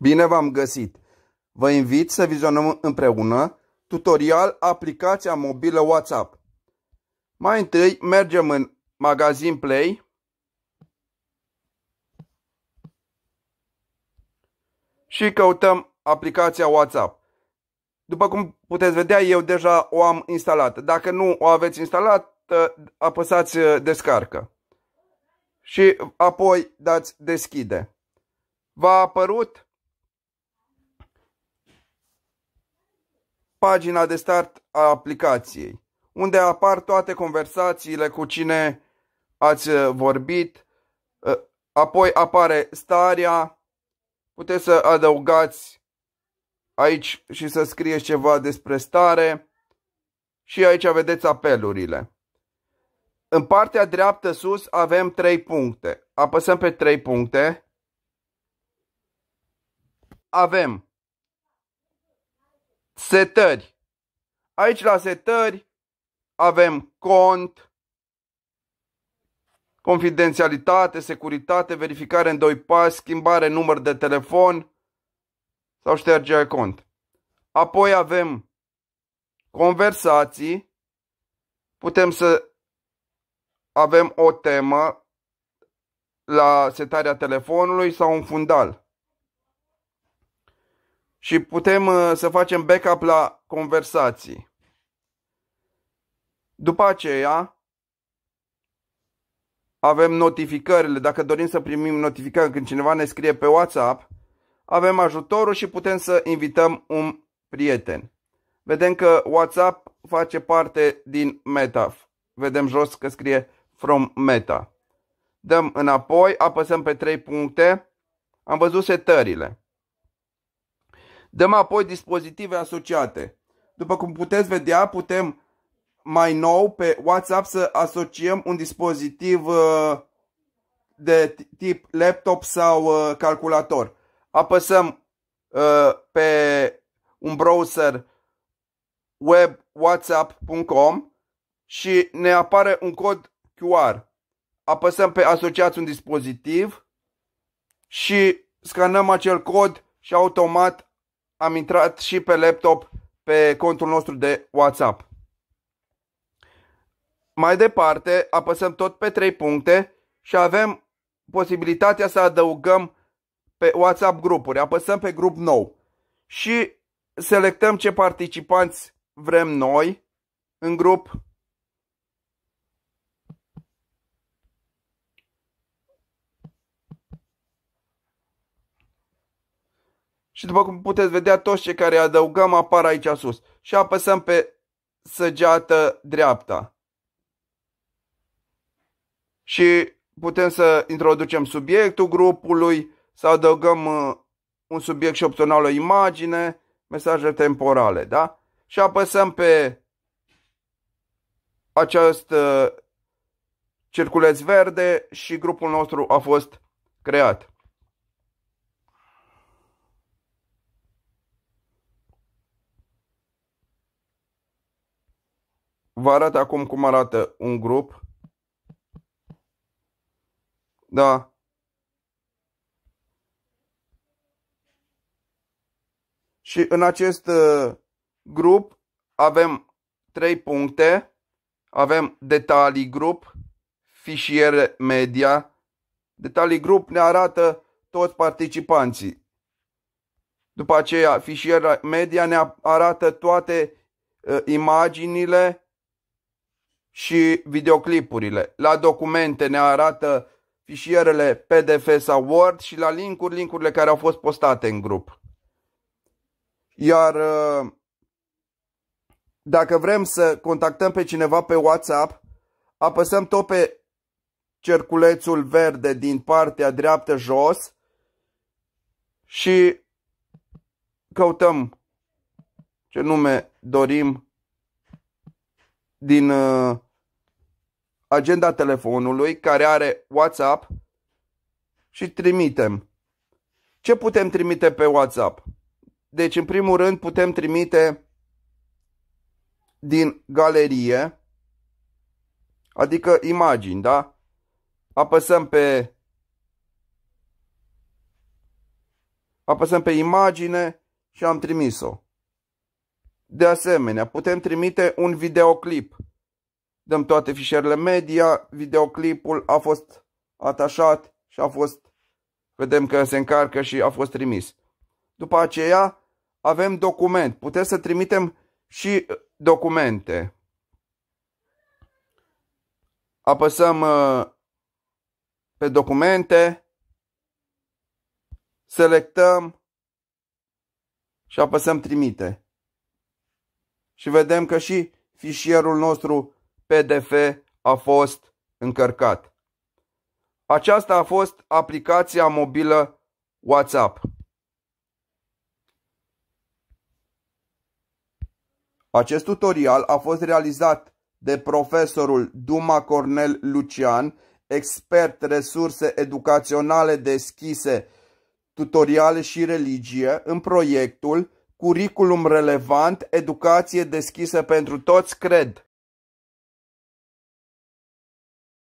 Bine v-am găsit! Vă invit să vizionăm împreună tutorial aplicația mobilă WhatsApp. Mai întâi mergem în magazin Play. Și căutăm aplicația WhatsApp. După cum puteți vedea, eu deja o am instalată. Dacă nu o aveți instalată, apăsați uh, descarcă. Și apoi dați deschide. V-a apărut pagina de start a aplicației, unde apar toate conversațiile cu cine ați uh, vorbit, uh, apoi apare starea, puteți să adăugați aici și să scrieți ceva despre stare și aici vedeți apelurile. În partea dreaptă sus avem trei puncte. Apăsăm pe trei puncte. Avem Setări. Aici la setări avem cont, confidențialitate, securitate, verificare în doi pași, schimbare număr de telefon sau ștergerea cont. Apoi avem conversații, putem să avem o temă la setarea telefonului sau un fundal și putem uh, să facem backup la conversații. După aceea, avem notificările. Dacă dorim să primim notificări când cineva ne scrie pe WhatsApp, avem ajutorul și putem să invităm un prieten. Vedem că WhatsApp face parte din Meta. Vedem jos că scrie From Meta. Dăm înapoi, apăsăm pe trei puncte. Am văzut setările. Dăm apoi dispozitive asociate. După cum puteți vedea, putem mai nou pe WhatsApp să asociem un dispozitiv uh, de tip laptop sau uh, calculator. Apăsăm uh, pe un browser web whatsapp.com și ne apare un cod QR. Apăsăm pe asociați un dispozitiv și scanăm acel cod și automat am intrat și pe laptop pe contul nostru de WhatsApp. Mai departe, apăsăm tot pe trei puncte și avem posibilitatea să adăugăm pe WhatsApp grupuri. Apăsăm pe grup nou și selectăm ce participanți vrem noi în grup Și după cum puteți vedea, toți cei care adăugăm apar aici sus. Și apăsăm pe săgeată dreapta. Și putem să introducem subiectul grupului, să adăugăm uh, un subiect și opțional o imagine, mesaje temporale, da? Și apăsăm pe acest uh, circuleț verde și grupul nostru a fost creat. Vă arăt acum cum arată un grup. Da. Și în acest uh, grup avem trei puncte. Avem detalii grup, fișiere media. Detalii grup ne arată toți participanții. După aceea, fișiera media ne arată toate uh, imaginile și videoclipurile. La documente ne arată fișierele PDF sau Word și la linkuri, linkurile care au fost postate în grup. Iar uh, dacă vrem să contactăm pe cineva pe WhatsApp, apăsăm tot pe cerculețul verde din partea dreaptă jos și căutăm ce nume dorim din uh, agenda telefonului care are WhatsApp și trimitem. Ce putem trimite pe WhatsApp? Deci, în primul rând, putem trimite din galerie, adică imagini, da? Apăsăm pe apăsăm pe imagine și am trimis-o. De asemenea, putem trimite un videoclip dăm toate fișierele media, videoclipul a fost atașat și a fost, vedem că se încarcă și a fost trimis. După aceea avem document, puteți să trimitem și uh, documente. Apăsăm uh, pe documente, selectăm și apăsăm trimite. Și vedem că și fișierul nostru PDF a fost încărcat. Aceasta a fost aplicația mobilă WhatsApp. Acest tutorial a fost realizat de profesorul Duma Cornel Lucian, expert resurse educaționale deschise, tutoriale și religie, în proiectul Curriculum relevant, educație deschisă pentru toți, cred.